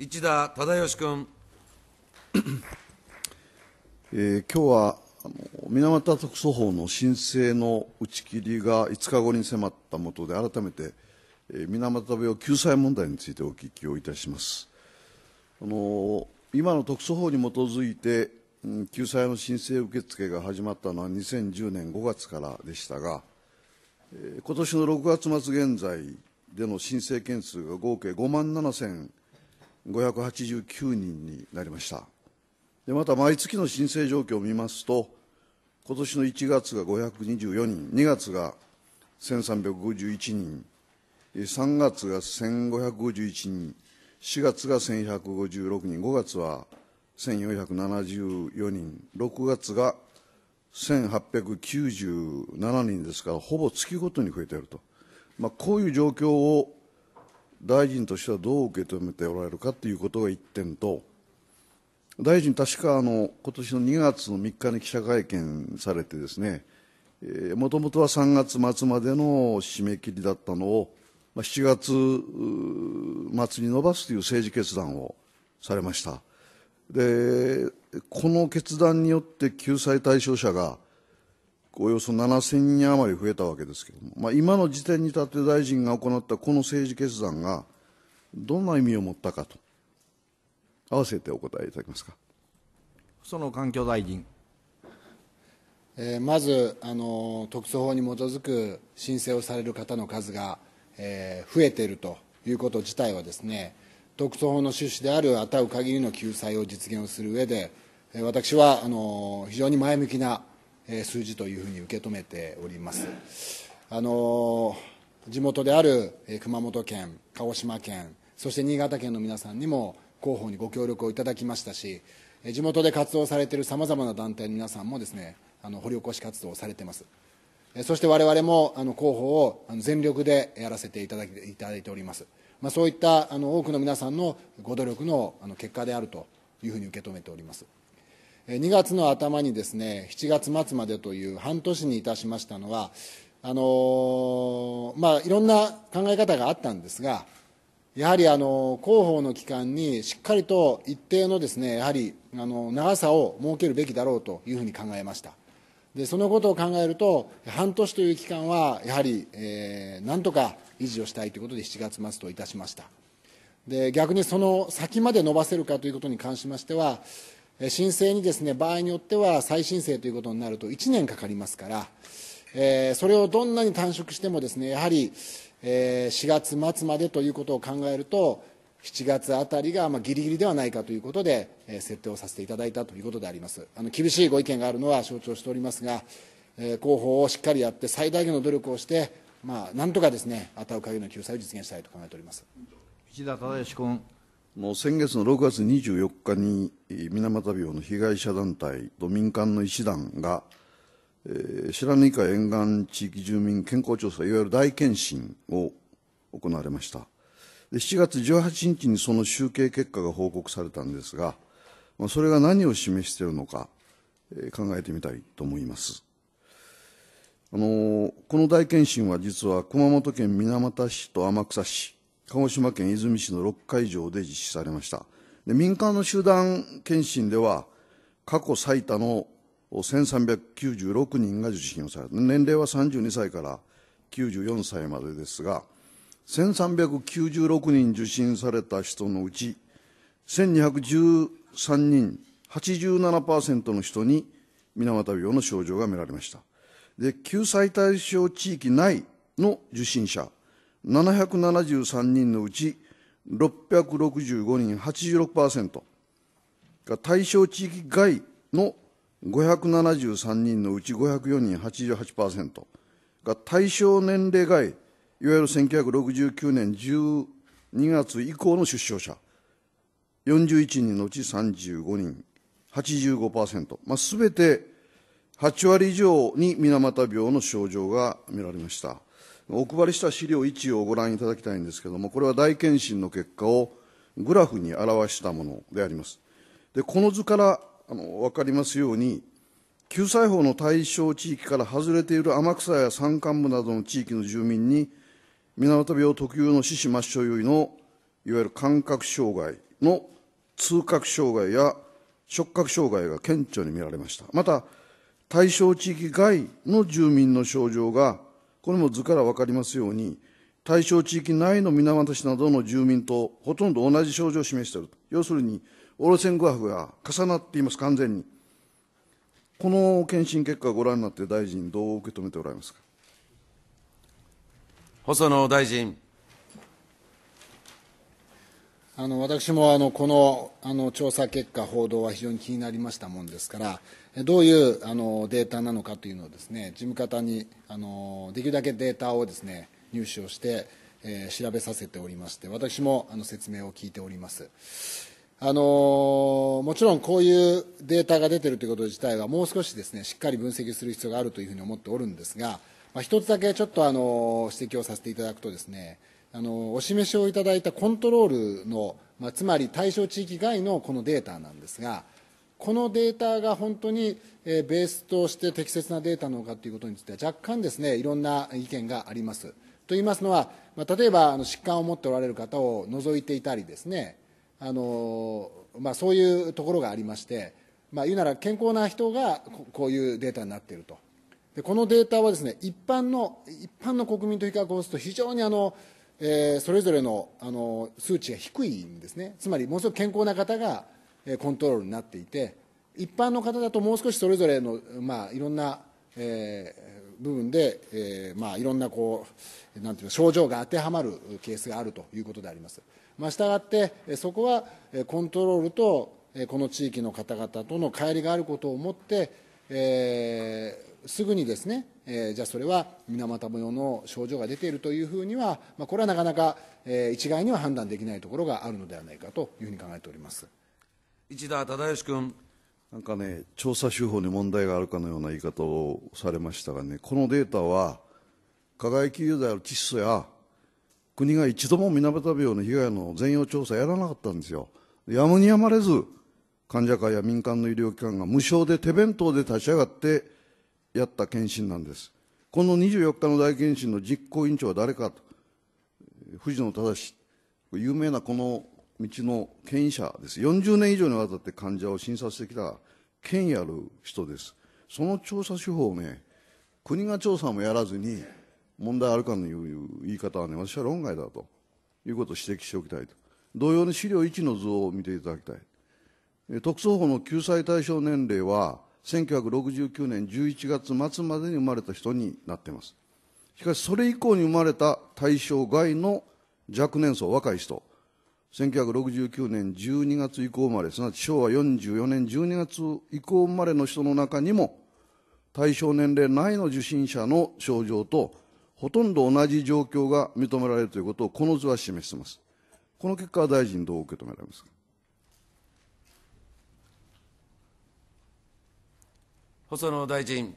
市田忠義君。えー、今日はあの水俣特措法の申請の打ち切りが5日後に迫ったもとで改めて、えー、水俣病救済問題についてお聞きをいたします。あの今の特措法に基づいて、うん、救済の申請受付が始まったのは2010年5月からでしたが、えー、今年の6月末現在での申請件数が合計5万7000 589人になりましたでまた毎月の申請状況を見ますと今年の1月が524人2月が1351人3月が1551人4月が1156人5月は1474人6月が1897人ですからほぼ月ごとに増えていると、まあ、こういう状況を大臣としてはどう受け止めておられるかということが1点と、大臣、確かあの今年の2月の3日に記者会見されてですね、もともとは3月末までの締め切りだったのを、まあ、7月末に延ばすという政治決断をされました。でこの決断によって救済対象者がおよそ7000人余り増えたわけですけれども、まあ、今の時点に立って大臣が行ったこの政治決断がどんな意味を持ったかと、合わせてお答えいただけますか。その環境大臣えー、まずあの特措法に基づく申請をされる方の数が、えー、増えているということ自体はですね特措法の趣旨であるあたう限りの救済を実現をする上で私はあの非常に前向きな数字というふうに受け止めております。あの地元である熊本県、鹿児島県、そして新潟県の皆さんにも広報にご協力をいただきましたし、地元で活動されているさまざまな団体の皆さんもですねあの掘り起こし活動をされています。そして我々もあの広報を全力でやらせていただいております。まあ、そういったあの多くの皆さんのご努力のあの結果であるというふうに受け止めております。2月の頭にですね7月末までという半年にいたしましたのはあのまあ、いろんな考え方があったんですがやはりあの広報の期間にしっかりと一定のですねやはりあの長さを設けるべきだろうというふうに考えましたでそのことを考えると半年という期間はやはり、えー、なんとか維持をしたいということで7月末といたしましたで逆にその先まで伸ばせるかということに関しましては申請にですね場合によっては再申請ということになると1年かかりますから、えー、それをどんなに短縮してもですねやはり、えー、4月末までということを考えると7月あたりが、まあ、ギリギリではないかということで、えー、設定をさせていただいたということでありますあの厳しいご意見があるのは承知をしておりますが、えー、広報をしっかりやって最大限の努力をして、まあ、なんとかですねあたうかげの救済を実現したいと考えております石田忠義君もう先月の6月24日に水俣病の被害者団体と民間の医師団が、えー、白糠沿岸地域住民健康調査いわゆる大検診を行われましたで7月18日にその集計結果が報告されたんですが、まあ、それが何を示しているのか、えー、考えてみたいと思いますあのー、この大検診は実は熊本県水俣市と天草市鹿児島県出水市の6会場で実施されましたで民間の集団検診では過去最多の1396人が受診をされた年齢は32歳から94歳までですが1396人受診された人のうち1213人87%の人に水俣病の症状が見られましたで救済対象地域内の受診者773人のうち665人、86%が対象地域外の573人のうち504人、88%が対象年齢外、いわゆる1969年12月以降の出生者、41人のうち35人、85%、まあ、全て8割以上に水俣病の症状が見られました。お配りした資料1をご覧いただきたいんですけれども、これは大検診の結果をグラフに表したものであります。で、この図からあの分かりますように、救済法の対象地域から外れている天草や山間部などの地域の住民に、水俣病特有の四肢末梢優位の、いわゆる感覚障害の痛覚障害や触覚障害が顕著に見られました。また、対象地域外の住民の症状がこれも図から分かりますように、対象地域内の水俣市などの住民とほとんど同じ症状を示している要するに、オロセングラフが重なっています、完全に。この検診結果をご覧になって、大臣、どう受け止めておられますか細野大臣。あの私もあのこのあの調査結果、報道は非常に気になりましたもんですから、どういうあのデータなのかというのをですね事務方にあのできるだけデータをですね入手をして、えー、調べさせておりまして私もあの説明を聞いております。あのもちろんこういうデータが出ているということ自体はもう少しですねしっかり分析する必要があるというふうに思っておるんですが、まあ、一つだけちょっとあの指摘をさせていただくとですねあのお示しをいただいたコントロールの、まあ、つまり対象地域外のこのデータなんですがこのデータが本当にベースとして適切なデータなのかということについては若干ですねいろんな意見があります。と言いますのは、まあ、例えば疾患を持っておられる方を除いていたりですねあの、まあ、そういうところがありまして、まあ、言うなら健康な人がこういうデータになっているとでこのデータはですね一般の一般の国民と比較をすると非常にあの、えー、それぞれのあの数値が低いんですねつまりものすごく健康な方がコントロールになっていて一般の方だともう少しそれぞれの、まあ、いろんな、えー、部分で、えーまあ、いろんなこうなんていう症状が当てはまるケースがあるということであります。まあ、したがってそこはコントロールとこの地域の方々との乖離があることをもって、えー、すぐにですね、えー、じゃあそれは水俣病の症状が出ているというふうには、まあ、これはなかなか、えー、一概には判断できないところがあるのではないかというふうに考えております。田忠義君。なんかね、調査手法に問題があるかのような言い方をされましたがね、このデータは、加害企業である窒素や、国が一度も水俣病の被害の全容調査やらなかったんですよ。やむにやまれず、患者会や民間の医療機関が無償で手弁当で立ち上がってやった検診なんです。この24日の大検診の実行委員長は誰かと、藤野正有名なこの道の権威者です。40年以上にわたって患者を診察してきた権威ある人です。その調査手法をね、国が調査もやらずに問題あるかのいう言い方はね、私は論外だということを指摘しておきたいと。同様に資料1の図を見ていただきたい。特措法の救済対象年齢は、1969年11月末までに生まれた人になっています。しかし、それ以降に生まれた対象外の若年層、若い人、1969年12月以降生まれすなわち昭和44年12月以降生まれの人の中にも対象年齢内の受診者の症状とほとんど同じ状況が認められるということをこの図は示していますこの結果は大臣どう受け止められますか細野大臣、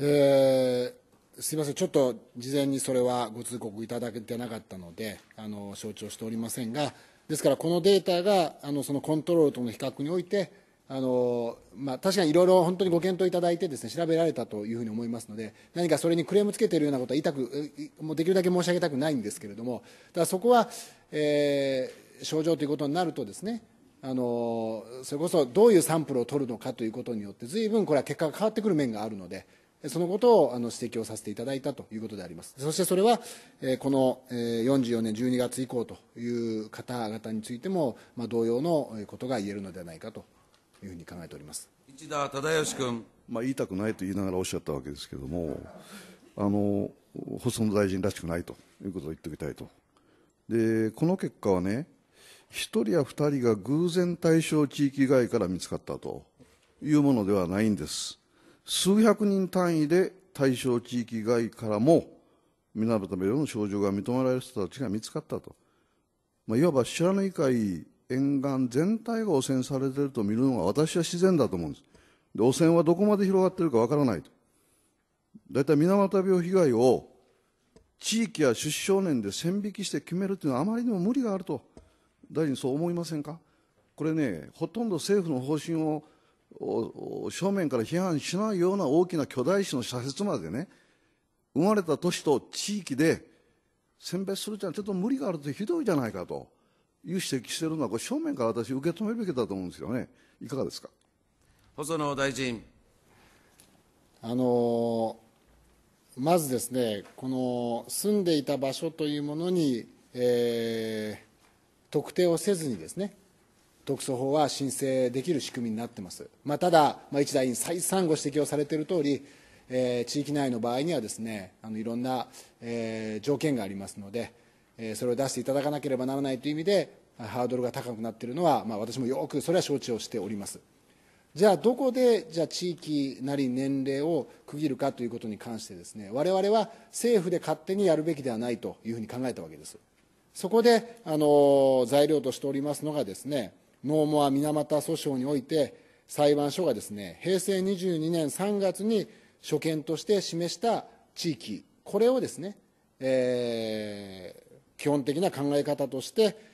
えーすみませんちょっと事前にそれはご通告いただけてなかったのであの承知をしておりませんがですからこのデータがあのそのコントロールとの比較においてあのまあ、確かにいろいろ本当にご検討いただいてです、ね、調べられたというふうに思いますので何かそれにクレームつけているようなことは言いたくもうできるだけ申し上げたくないんですけれどもただそこは、えー、症状ということになるとですねあのそれこそどういうサンプルを取るのかということによって随分これは結果が変わってくる面があるのでそのことをあの指摘をさせていただいたということであります。そしてそれは、えこの、え44年12月以降という方々についても、まあ、同様のことが言えるのではないかというふうに考えております市田忠義君、まあ、言いたくないと言いながらおっしゃったわけですけれども、あの細野大臣らしくないということを言っておきたいと。でこの結果はね1人や2人が偶然対象地域外から見つかったというものではないんです。数百人単位で対象地域外からも水俣病ための症状が認められる人たちが見つかったと、まあ、いわば白根外沿岸全体が汚染されていると見るのが私は自然だと思うんですで汚染はどこまで広がっているかわからないと大体水俣病被害を地域や出生年で線引きして決めるというのはあまりにも無理があると大臣そう思いませんかこれねほとんど政府の方針を正面から批判しないような大きな巨大種の社説までね生まれた都市と地域で選別するというのはちょっと無理があるとひどいじゃないかという指摘しているのはこれ正面から私受け止めるべきだと思うんですよねいかがですか細野大臣あのまずですねこの住んでいた場所というものに、えー、特定をせずにですね特措法は申請できる仕組みになってます、まあ、ただ、まあ、一大臣、再三ご指摘をされている通り、えー、地域内の場合にはですねあのいろんな、えー、条件がありますので、えー、それを出していただかなければならないという意味でハードルが高くなっているのは、まあ、私もよくそれは承知をしておりますじゃあどこでじゃあ地域なり年齢を区切るかということに関してですねわれは政府で勝手にやるべきではないというふうに考えたわけですそこであの材料としておりますのがですねノーモア水俣訴訟において裁判所がですね平成22年3月に所見として示した地域これをですね、えー、基本的な考え方として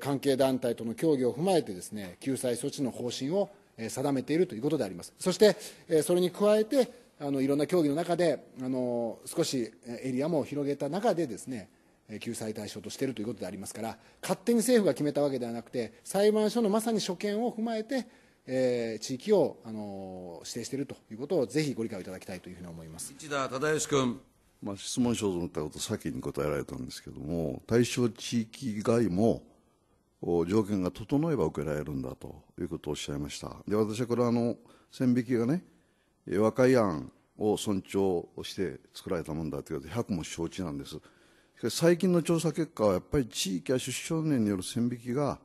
関係団体との協議を踏まえてですね救済措置の方針を定めているということでありますそしてそれに加えてあのいろんな協議の中であの少しエリアも広げた中でですね救済対象としているということでありますから勝手に政府が決めたわけではなくて裁判所のまさに所見を踏まえて、えー、地域を、あのー、指定しているということをぜひご理解をいただきたいというふうに思います市田忠義君、まあ、質問しようと思ったこと先に答えられたんですけれども対象地域外も条件が整えば受けられるんだということをおっしゃいましたで私はこれはあの線引きがね和解案を尊重して作られたものだということで100も承知なんです最近の調査結果はやっぱり地域や出生年による線引きが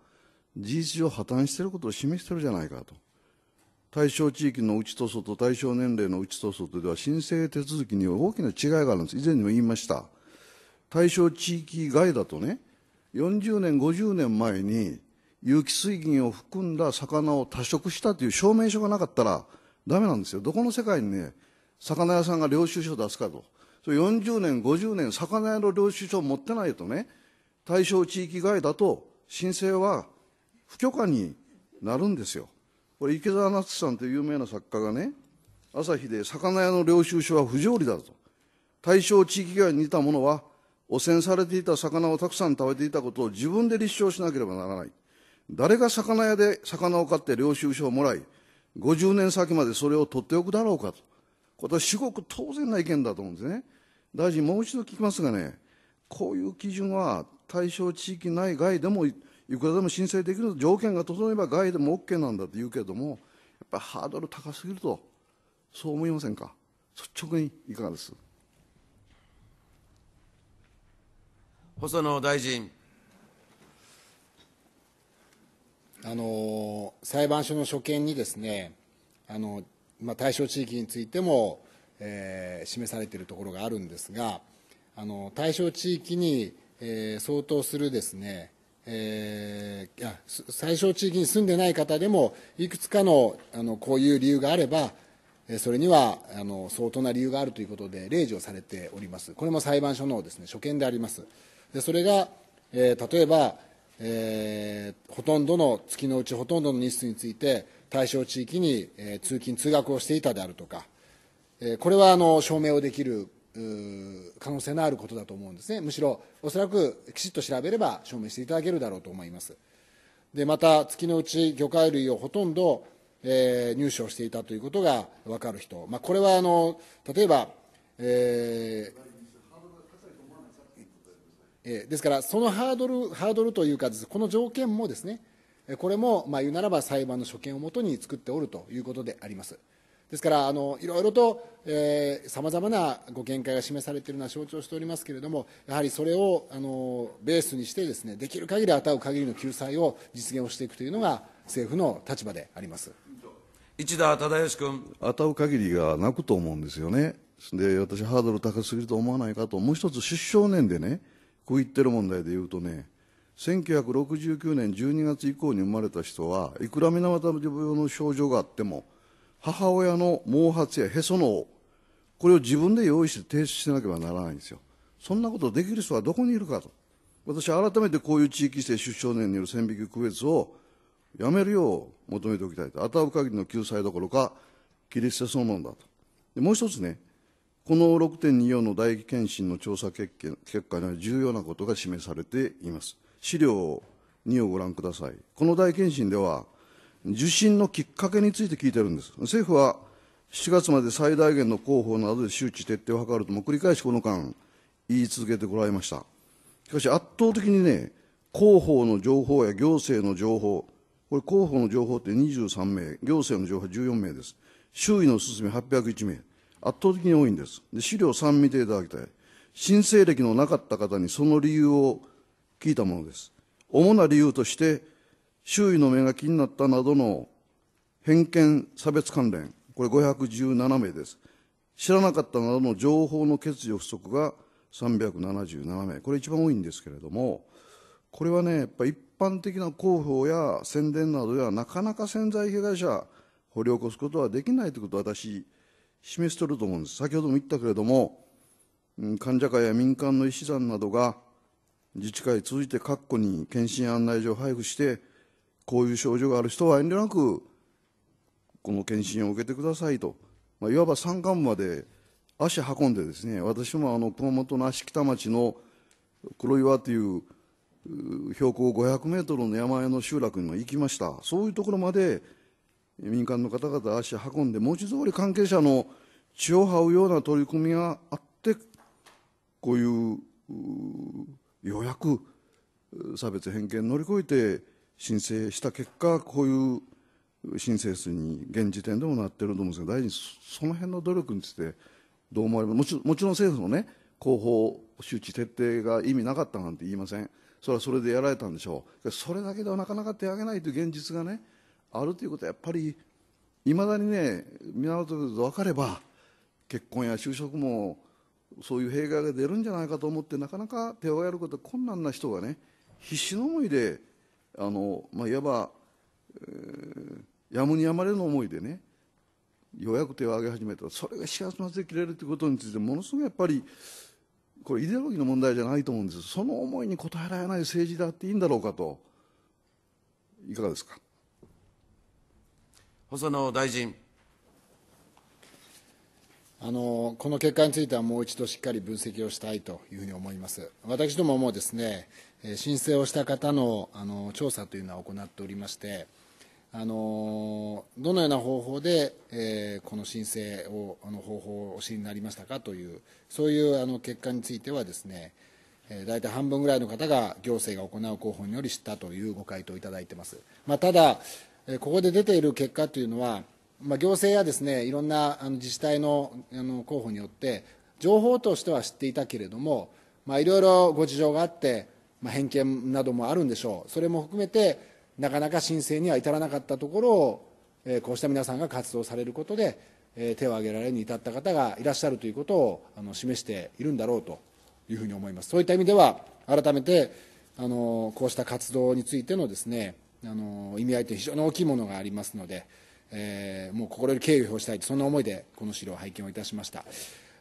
事実上破綻していることを示しているじゃないかと対象地域の内と外対象年齢の内と外では申請手続きには大きな違いがあるんです以前にも言いました対象地域外だとね40年50年前に有機水銀を含んだ魚を多食したという証明書がなかったらダメなんですよどこの世界にね魚屋さんが領収書を出すかと40年、50年、魚屋の領収書を持ってないとね、対象地域外だと申請は不許可になるんですよ。これ池澤夏さんという有名な作家がね、朝日で魚屋の領収書は不条理だと。対象地域外にいたものは、汚染されていた魚をたくさん食べていたことを自分で立証しなければならない。誰が魚屋で魚を買って領収書をもらい、50年先までそれを取っておくだろうかと。これは至極当然な意見だと思うんですね。大臣、もう一度聞きますがね、こういう基準は対象地域内外でもいくらでも申請できる、条件が整えば外でも OK なんだと言うけれども、やっぱりハードル高すぎると、そう思いませんか、率直にいかがです細野大臣。あの裁判所の所見にですねあの、まあ、対象地域についてもえー、示されているところがあるんですがあの対象地域に、えー、相当するですね、えー、いや対象地域に住んでない方でもいくつかのあのこういう理由があればそれにはあの相当な理由があるということで例示をされておりますこれも裁判所のですね所見でありますでそれが、えー、例えば、えー、ほとんどの月のうちほとんどの日数について対象地域に、えー、通勤通学をしていたであるとかこれはあの証明をできる可能性のあることだと思うんですね、むしろおそらくきちっと調べれば証明していただけるだろうと思います。でまた月のうち魚介類をほとんど、えー、入手をしていたということが分かる人、まあ、これはあの例えば、えーえー、ですからそのハードルハードルというかこの条件もですねこれも、まあ、言うならば裁判の所見をもとに作っておるということであります。ですからあのいろいろとさまざまなご見解が示されているのは承知をしておりますけれども、やはりそれをあのベースにしてです、ね、できる限り、あたう限りの救済を実現をしていくというのが、政府の立場であります市田忠義君。あたう限りがなくと思うんですよね、で私、ハードル高すぎると思わないかと、もう一つ、出生年でね、こう言ってる問題でいうとね、1969年12月以降に生まれた人は、いくら水俣病の症状があっても、母親の毛髪やへその緒これを自分で用意して提出しなければならないんですよそんなことできる人はどこにいるかと私は改めてこういう地域性出生年による線引き区別をやめるよう求めておきたいと与う限りの救済どころか切り捨てそのものだともう一つねこの6.24の唾液検診の調査結果には重要なことが示されています資料2をご覧くださいこの大検診では受診のきっかけについて聞いてるんです。政府は7月まで最大限の広報などで周知徹底を図るとも繰り返しこの間言い続けてこられました。しかし圧倒的にね、広報の情報や行政の情報、これ広報の情報って23名、行政の情報14名です。周囲の進め801名。圧倒的に多いんです。で資料3見ていただきたい。申請歴のなかった方にその理由を聞いたものです。主な理由として、周囲の目が気になったなどの偏見差別関連、これ517名です。知らなかったなどの情報の欠如不足が377名、これ一番多いんですけれども、これはね、やっぱ一般的な広報や宣伝などではなかなか潜在被害者、掘り起こすことはできないということを私、示しとると思うんです。先ほども言ったけれども、患者会や民間の医師団などが自治会通じて各個に検診案内所を配布して、こういう症状がある人は遠慮なくこの検診を受けてくださいと、まあ、いわば山間部まで足運んでですね私もあの熊本の芦北町の黒岩という標高500メートルの山あいの集落にも行きましたそういうところまで民間の方々足運んで文字通り関係者の血を這うような取り組みがあってこういうようやく差別偏見乗り越えて申請した結果、こういう申請数に現時点でもなっていると思うんですが、大臣、その辺の努力について、どう思われますもちもちろん政府のね、広報周知徹底が意味なかったなんて言いません、それはそれでやられたんでしょう、それだけではなかなか手を挙げないという現実がね、あるということは、やっぱりいまだにね、港区で分かれば、結婚や就職もそういう弊害が出るんじゃないかと思って、なかなか手をやることは困難な人がね、必死の思いであの、まあ、いわば、えー、やむにやまれの思いでねようやく手を挙げ始めたそれが月末で切れるということについてものすごいやっぱりこれイデオロギーの問題じゃないと思うんですその思いに応えられない政治だっていいんだろうかといかがですか細野大臣あのこの結果についてはもう一度しっかり分析をしたいというふうに思います。私どももですね申請をした方のあの調査というのは行っておりまして、あのどのような方法で、えー、この申請をあの方法をお知りになりましたかというそういうあの結果についてはですね、えー、大体半分ぐらいの方が行政が行う広報により知ったというご回答をいただいてます、まあ、ただ、えー、ここで出ている結果というのは、まあ、行政やですねいろんなあの自治体のあの候補によって情報としては知っていたけれども、まあ、いろいろご事情があってまあ、偏見などもあるんでしょうそれも含めてなかなか申請には至らなかったところを、えー、こうした皆さんが活動されることで、えー、手を挙げられに至った方がいらっしゃるということをあの示しているんだろうというふうに思いますそういった意味では改めてあのこうした活動についてのですねあの意味合いという非常に大きいものがありますので、えー、もう心より敬意を表したいとそんな思いでこの資料を拝見をいたしました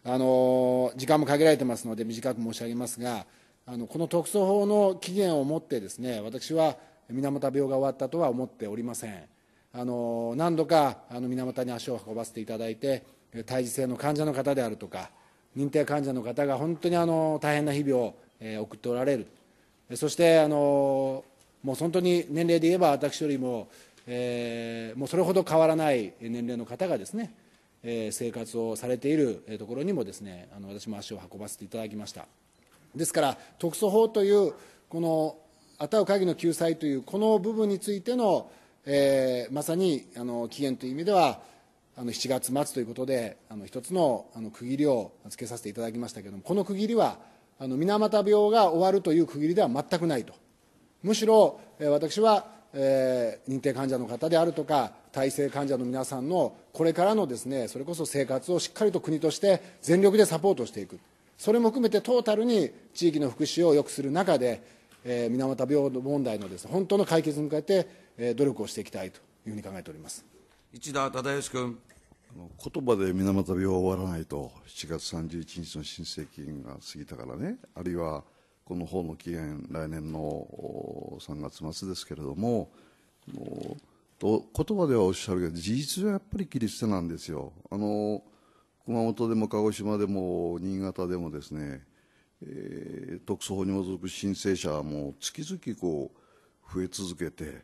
あの時間も限られてますので短く申し上げますがあのこの特措法の期限をもってですね私は水俣病が終わったとは思っておりませんあの何度かあの水俣に足を運ばせていただいて胎児性の患者の方であるとか認定患者の方が本当にあの大変な日々を送っておられるそしてあのもう本当に年齢で言えば私よりも、えー、もうそれほど変わらない年齢の方がですね生活をされているところにもですねあの私も足を運ばせていただきました。ですから特措法というこのあたう議の救済というこの部分についての、えー、まさにあの期限という意味ではあの7月末ということであの一つのあの区切りをつけさせていただきましたけれどもこの区切りはあの水俣病が終わるという区切りでは全くないとむしろ、えー、私は、えー、認定患者の方であるとか体制患者の皆さんのこれからのですねそれこそ生活をしっかりと国として全力でサポートしていく。それも含めてトータルに地域の福祉を良くする中で、えー、水俣病問題のです、ね、本当の解決に向けて、えー、努力をしていきたいというふうに考えております市田忠義君。言葉で水俣病は終わらないと、7月31日の申請期限が過ぎたからね、あるいはこの法の期限、来年の3月末ですけれども、言葉ではおっしゃるけど、事実はやっぱり切り捨てなんですよ。あの熊本でも鹿児島でも新潟でもですね、えー、特措法に基づく申請者も月々こう増え続けて、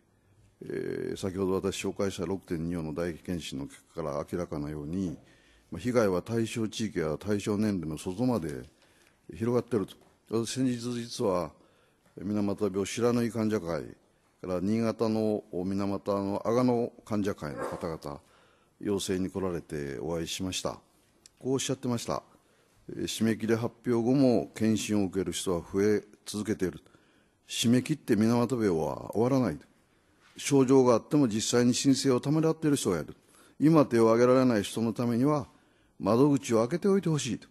えー、先ほど私紹介した6.24の大検診の結果から明らかなように、まあ、被害は対象地域や対象年齢の外まで広がっていると先日実は水俣病ぬ縫患者会から新潟の水俣の阿賀の患者会の方々陽性に来られてお会いしました。こうおっしゃってました。締め切り発表後も検診を受ける人は増え続けている。締め切って水俣病は終わらない。症状があっても実際に申請をためらっている人がいる。今手を挙げられない人のためには窓口を開けておいてほしいと。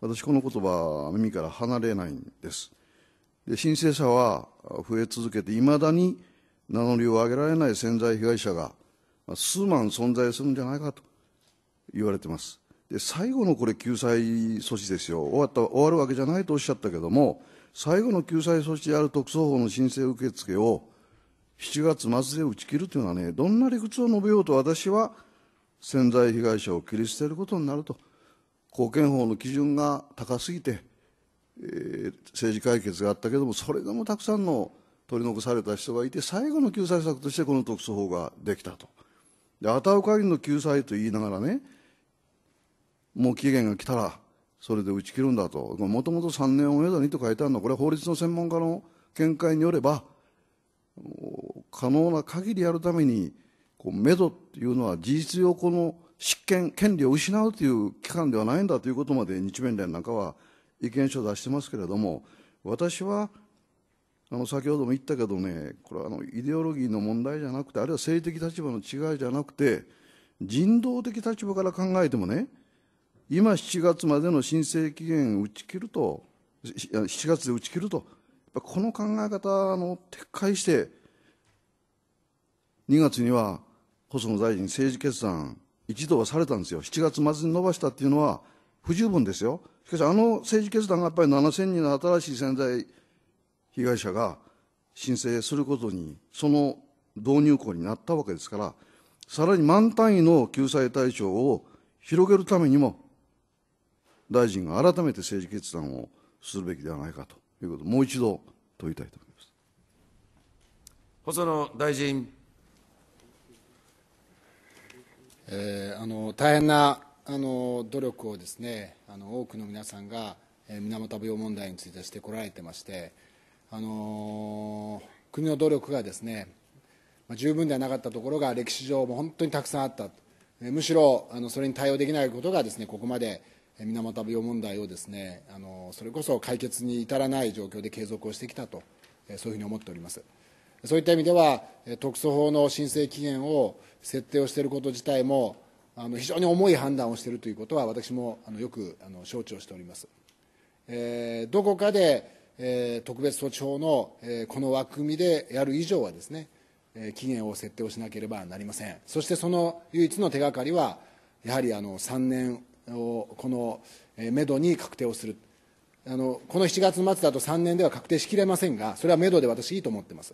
私この言葉耳から離れないんです。で申請者は増え続けて、いまだに名乗りを上げられない潜在被害者が数万存在するんじゃないかと言われています。で最後のこれ救済措置ですよ終わった終わるわけじゃないとおっしゃったけども最後の救済措置である特措法の申請受付を7月末で打ち切るというのはねどんな理屈を述べようと私は潜在被害者を切り捨てることになると貢献法の基準が高すぎて、えー、政治解決があったけどもそれでもたくさんの取り残された人がいて最後の救済策としてこの特措法ができたと。で、あたう限りの救済と言いながらね、もう期限が来たらそれで打ち切るんだともともと3年をめどにと書いてあるのはこれは法律の専門家の見解によれば可能な限りやるためにこうめどっていうのは事実上この執権権利を失うという期間ではないんだということまで日弁連なんかは意見書を出してますけれども私はあの先ほども言ったけどねこれはあのイデオロギーの問題じゃなくてあるいは性的立場の違いじゃなくて人道的立場から考えてもね今7月までの申請期限打ち切ると、7月で打ち切ると、この考え方の撤回して、2月には細野大臣、政治決算、一度はされたんですよ、7月末に伸ばしたっていうのは不十分ですよ、しかし、あの政治決断がやっぱり7000人の新しい潜在被害者が申請することに、その導入校になったわけですから、さらに万単位の救済対象を広げるためにも、大臣が改めて政治決断をするべきではないかということをもう一度問いたいと思います細野大臣。えー、あの大変なあの努力をですねあの多くの皆さんが、えー、水俣病問題についてしてこられてまして、あのー、国の努力がですね、まあ、十分ではなかったところが歴史上も本当にたくさんあった、えー、むしろあのそれに対応できないことがですねここまで水俣病問題をですねあのそれこそ解決に至らない状況で継続をしてきたとそういうふうに思っておりますそういった意味では特措法の申請期限を設定をしていること自体もあの非常に重い判断をしているということは私もあのよくあの承知をしております、えー、どこかで、えー、特別措置法の、えー、この枠組みでやる以上はですね、えー、期限を設定をしなければなりませんそしてその唯一の手がかりはやはりあの3年このめどに確定をするあの、この7月末だと3年では確定しきれませんが、それはめどで私、いいと思ってます。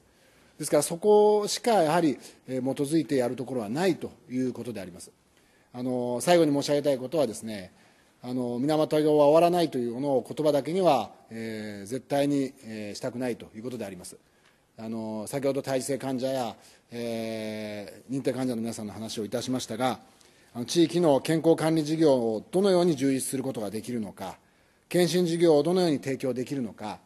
ですから、そこしかやはり基づいてやるところはないということであります。あの最後に申し上げたいことはですね、あの水俣病は終わらないというのを言葉だけには、えー、絶対に、えー、したくないということであります。あの先ほど、耐性患者や、えー、認定患者の皆さんの話をいたしましたが、地域の健康管理事業をどのように充実することができるのか、検診事業をどのように提供できるのか、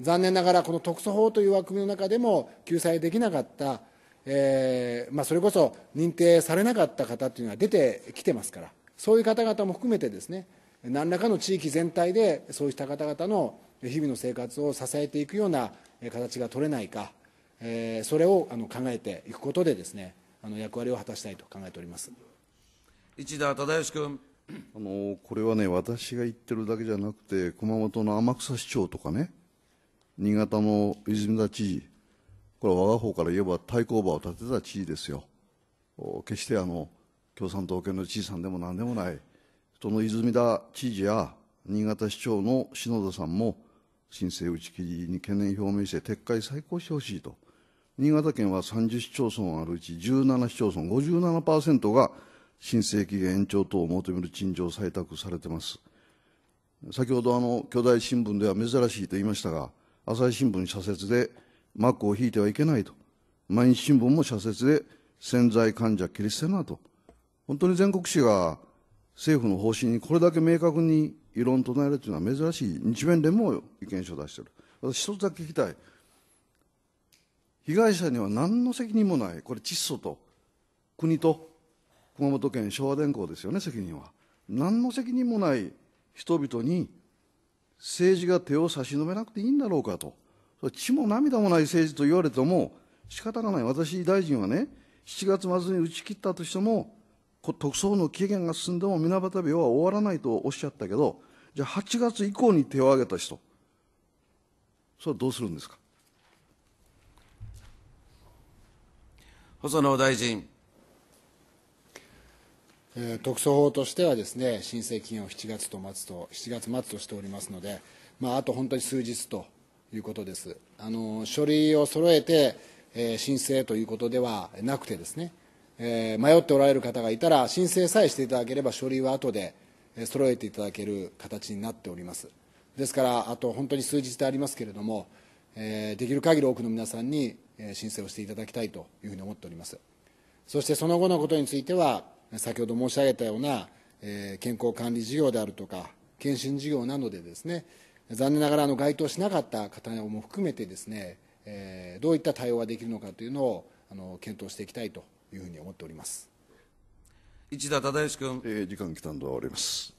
残念ながらこの特措法という枠組みの中でも救済できなかった、えーまあ、それこそ認定されなかった方というのは出てきてますから、そういう方々も含めてですね、何らかの地域全体でそうした方々の日々の生活を支えていくような形が取れないか、えそれをあの考えていくことでですね、あの役割を果たしたいと考えております。市田忠義君。あのこれはね私が言ってるだけじゃなくて熊本の天草市長とかね新潟の泉田知事これは我が方から言えば対抗馬を立てた知事ですよ決してあの共産党系の知事さんでも何でもないその泉田知事や新潟市長の篠田さんも申請打ち切りに懸念表明して撤回再考してほしいと新潟県は30市町村あるうち17市町村57%が申請期限延長等を求める陳情を採択されています。先ほどあの巨大新聞では珍しいと言いましたが、朝日新聞社説で幕を引いてはいけないと、毎日新聞も社説で潜在患者切り捨てなと、本当に全国紙が政府の方針にこれだけ明確に異論唱えるというのは珍しい、日弁連も意見書を出している。私、一つだけ聞きたい、被害者には何の責任もない、これ、窒素と国と熊本県昭和電工ですよね責任は何の責任もない人々に政治が手を差し伸べなくていいんだろうかと血も涙もない政治と言われても仕方がない私大臣はね7月末に打ち切ったとしても特捜の期限が進んでも水俣病は終わらないとおっしゃったけどじゃあ8月以降に手を挙げた人それはどうするんですか細野大臣。え特措法としてはですね申請期限を7月と末と7月末としておりますので、まあ、あと本当に数日ということですあの書類を揃えて、えー、申請ということではなくてですね、えー、迷っておられる方がいたら申請さえしていただければ書類は後で揃えていただける形になっておりますですからあと本当に数日でありますけれども、えー、できる限り多くの皆さんに申請をしていただきたいというふうに思っておりますそしてその後のことについては先ほど申し上げたような、え健康管理事業であるとか検診事業などでですね残念ながらあの該当しなかった方も含めてですね、えどういった対応ができるのかというのをあの検討していきたいというふうに思っております市田忠義君、えー、時間来たんで終わります